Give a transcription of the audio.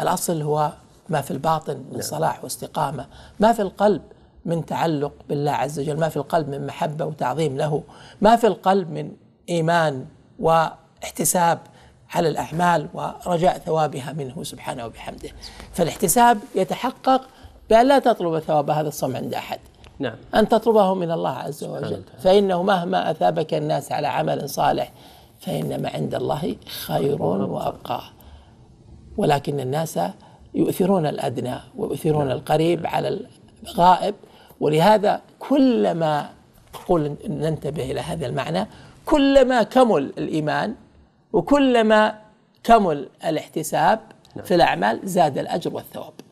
الأصل هو ما في الباطن من نعم. صلاح واستقامة ما في القلب من تعلق بالله عز وجل ما في القلب من محبة وتعظيم له ما في القلب من إيمان واحتساب على الأعمال ورجاء ثوابها منه سبحانه وبحمده فالاحتساب يتحقق بأن لا تطلب ثواب هذا الصوم عند أحد نعم. أن تطلبه من الله عز وجل فإنه مهما أثابك الناس على عمل صالح فإنما عند الله خير وأبقى ولكن الناس يؤثرون الادنى ويؤثرون نعم. القريب نعم. على الغائب ولهذا كلما اقول ننتبه الى هذا المعنى كلما كمل الايمان وكلما كمل الاحتساب نعم. في الاعمال زاد الاجر والثواب